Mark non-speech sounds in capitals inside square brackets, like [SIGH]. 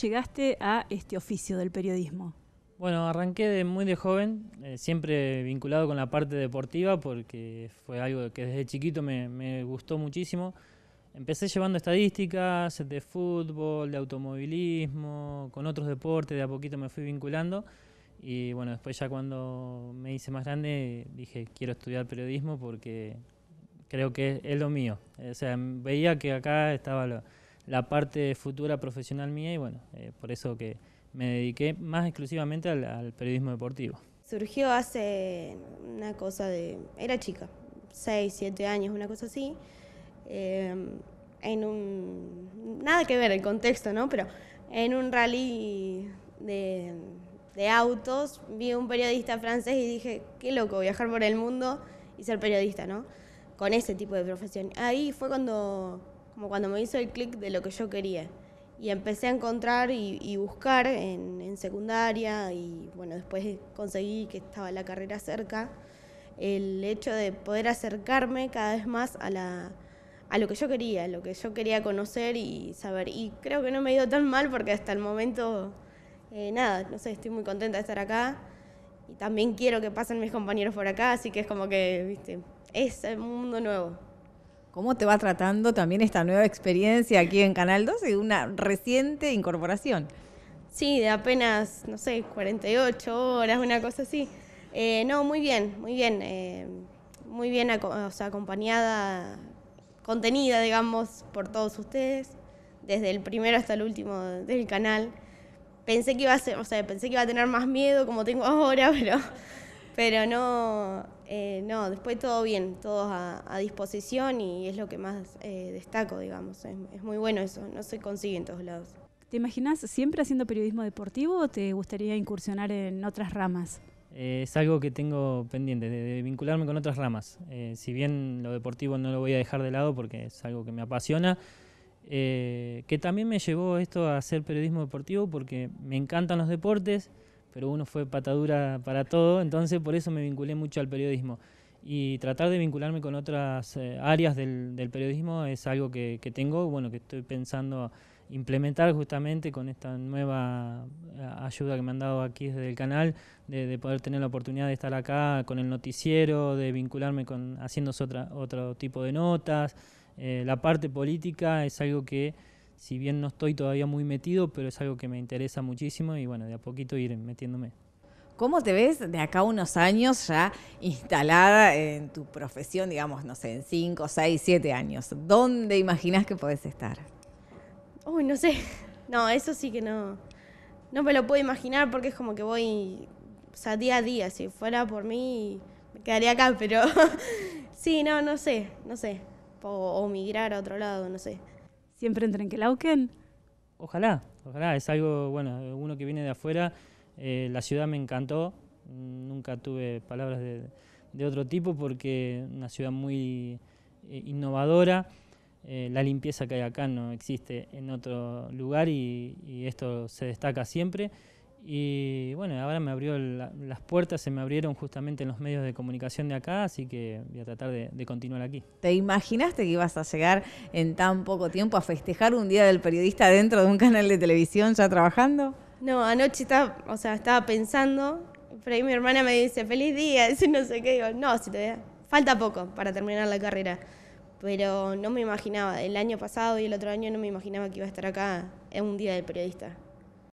llegaste a este oficio del periodismo? Bueno, arranqué muy de joven, eh, siempre vinculado con la parte deportiva porque fue algo que desde chiquito me, me gustó muchísimo. Empecé llevando estadísticas de fútbol, de automovilismo, con otros deportes, de a poquito me fui vinculando. Y bueno, después ya cuando me hice más grande dije, quiero estudiar periodismo porque creo que es lo mío. O sea, veía que acá estaba lo, la parte futura profesional mía y bueno, eh, por eso que me dediqué más exclusivamente al, periodismo deportivo. Surgió hace una cosa de... Era chica, 6, 7 años, una cosa así. Eh, en un... Nada que ver el contexto, ¿no? Pero en un rally de, de autos vi a un periodista francés y dije, qué loco, viajar por el mundo y ser periodista, ¿no? Con ese tipo de profesión. Ahí fue cuando como cuando me hizo el clic de lo que yo quería. Y empecé a encontrar y, buscar en, en, secundaria y bueno, después conseguí que estaba la carrera cerca, el hecho de poder acercarme cada vez más a, la, a lo que yo quería, lo que yo quería conocer y saber. Y creo que no me ha ido tan mal porque hasta el momento, eh, nada, no sé, estoy muy contenta de estar acá y también quiero que pasen mis compañeros por acá, así que es como que, viste, es un mundo nuevo. ¿Cómo te va tratando también esta nueva experiencia aquí en Canal 12, una reciente incorporación? Sí, de apenas, no sé, 48 horas, una cosa así. Eh, no, muy bien, muy bien. Eh, muy bien acompañada, contenida, digamos, por todos ustedes, desde el primero hasta el último del canal. Pensé que iba a ser, o sea, pensé que iba a tener más miedo como tengo ahora, [LAUGHS] pero, pero no, eh, no, después todo bien, todos a, a, disposición y es lo que más eh, destaco, digamos. Es, muy bueno eso, no se consigue en todos lados. ¿Te imaginas siempre haciendo periodismo deportivo o te gustaría incursionar en otras ramas? Eh, es algo que tengo pendiente, de, de vincularme con otras ramas. si bien lo deportivo no lo voy a dejar de lado porque es algo que me apasiona, que también me llevó esto a hacer periodismo deportivo porque me encantan los deportes, pero uno fue patadura para todo, entonces por eso me vinculé mucho al periodismo. Y tratar de vincularme con otras eh, áreas del, periodismo es algo que, tengo, bueno, que estoy pensando implementar justamente con esta nueva eh, ayuda que me han dado aquí desde el canal, de, poder tener la oportunidad de estar acá con el noticiero, de vincularme con haciendo otra, otro tipo de notas. Eh, la parte política es algo que si bien no estoy todavía muy metido, pero es algo que me interesa muchísimo y bueno, de a poquito ir metiéndome. ¿Cómo te ves de acá unos años ya instalada en tu profesión, digamos, no sé, en 5, 6, 7 años? ¿Dónde imaginas que podés estar? Uy, no sé. No, eso sí que no. No me lo puedo imaginar porque es como que voy, o sea, día a día. Si fuera por mí, me quedaría acá, pero [LAUGHS] sí, no, no sé, no sé. o migrar a otro lado, no sé siempre en Kelauken? Ojalá, ojalá, es algo, bueno, uno que viene de afuera, eh, la ciudad me encantó, nunca tuve palabras de, otro tipo porque una ciudad muy eh, innovadora, eh, la limpieza que hay acá no existe en otro lugar y, y esto se destaca siempre. Y bueno, ahora me abrió las puertas, se me abrieron justamente en los medios de comunicación de acá, así que voy a tratar de, continuar aquí. ¿Te imaginaste que ibas a llegar en tan poco tiempo a festejar un día del periodista dentro de un canal de televisión ya trabajando? No, anoche estaba, o sea, estaba pensando, pero ahí mi hermana me dice, feliz día, [LAUGHS] y no sé qué, digo, no, si falta poco para terminar la carrera, pero no me imaginaba, el año pasado y el otro año no me imaginaba que iba a estar acá en un día del periodista.